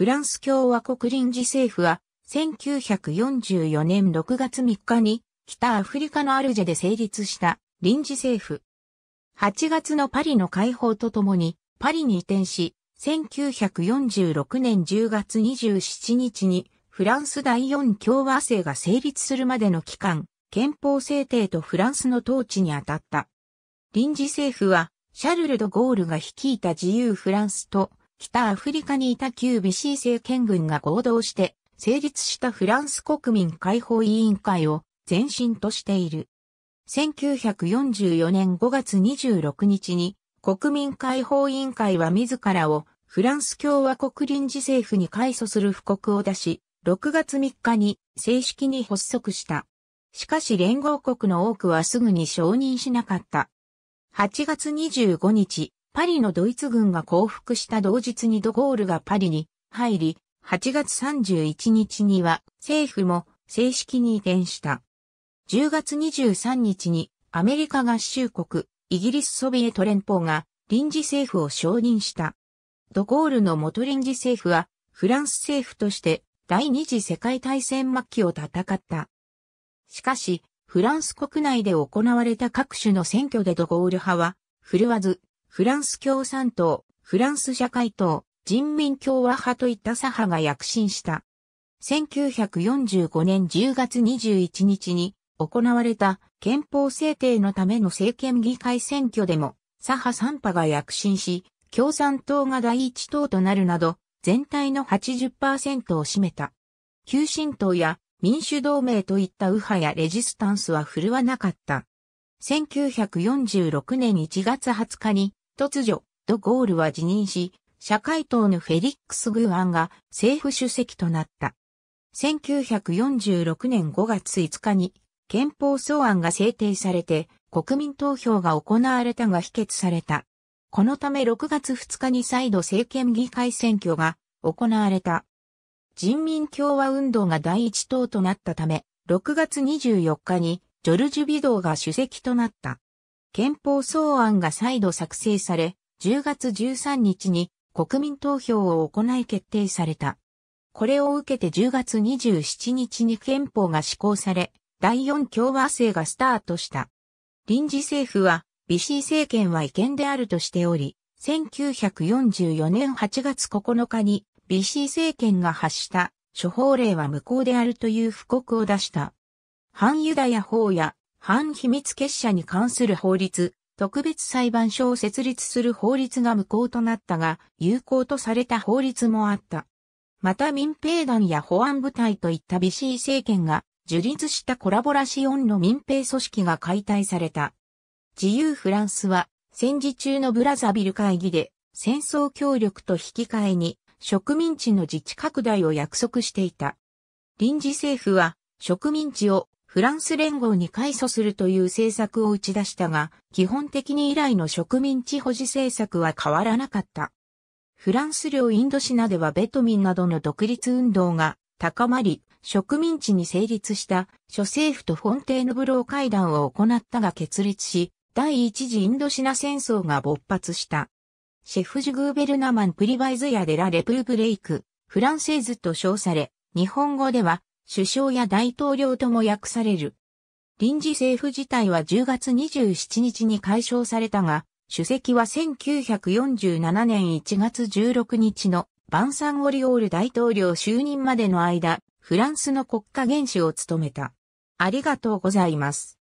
フランス共和国臨時政府は、1944年6月3日に、北アフリカのアルジェで成立した臨時政府。8月のパリの解放とともに、パリに移転し、1946年10月27日に、フランス第4共和制が成立するまでの期間、憲法制定とフランスの統治に当たった。臨時政府は、シャルル・ド・ゴールが率いた自由フランスと、北アフリカにいた旧ビシー政権軍が合同して成立したフランス国民解放委員会を前身としている。1944年5月26日に国民解放委員会は自らをフランス共和国臨時政府に改組する布告を出し、6月3日に正式に発足した。しかし連合国の多くはすぐに承認しなかった。8月25日、パリのドイツ軍が降伏した同日にドゴールがパリに入り、8月31日には政府も正式に移転した。10月23日にアメリカ合衆国、イギリスソビエト連邦が臨時政府を承認した。ドゴールの元臨時政府はフランス政府として第二次世界大戦末期を戦った。しかし、フランス国内で行われた各種の選挙でドゴール派は振るわずフランス共産党、フランス社会党、人民共和派といった左派が躍進した。1945年10月21日に行われた憲法制定のための政権議会選挙でも左派三派が躍進し、共産党が第一党となるなど、全体の80%を占めた。急進党や民主同盟といった右派やレジスタンスは振るわなかった。1946年1月20日に突如、ドゴールは辞任し、社会党のフェリックス・グーアンが政府主席となった。1946年5月5日に憲法草案が制定されて国民投票が行われたが否決された。このため6月2日に再度政権議会選挙が行われた。人民共和運動が第一党となったため、6月24日にジョルジュ・ビドーが主席となった。憲法草案が再度作成され、10月13日に国民投票を行い決定された。これを受けて10月27日に憲法が施行され、第4共和制がスタートした。臨時政府は、ビシー政権は違憲であるとしており、1944年8月9日に、ビシー政権が発した、諸法令は無効であるという布告を出した。反ユダヤ法や反秘密結社に関する法律、特別裁判所を設立する法律が無効となったが、有効とされた法律もあった。また民兵団や保安部隊といったビシー政権が樹立したコラボラシオンの民兵組織が解体された。自由フランスは戦時中のブラザビル会議で戦争協力と引き換えに植民地の自治拡大を約束していた。臨時政府は植民地をフランス連合に改組するという政策を打ち出したが、基本的に以来の植民地保持政策は変わらなかった。フランス領インドシナではベトミンなどの独立運動が高まり、植民地に成立した諸政府とフォンテーヌブロー会談を行ったが決裂し、第一次インドシナ戦争が勃発した。シェフジュ・グーベルナマン・プリバイズヤデラ・レプーブレイク、フランセーズと称され、日本語では首相や大統領とも訳される。臨時政府自体は10月27日に解消されたが、主席は1947年1月16日のバンサン・オリオール大統領就任までの間、フランスの国家元首を務めた。ありがとうございます。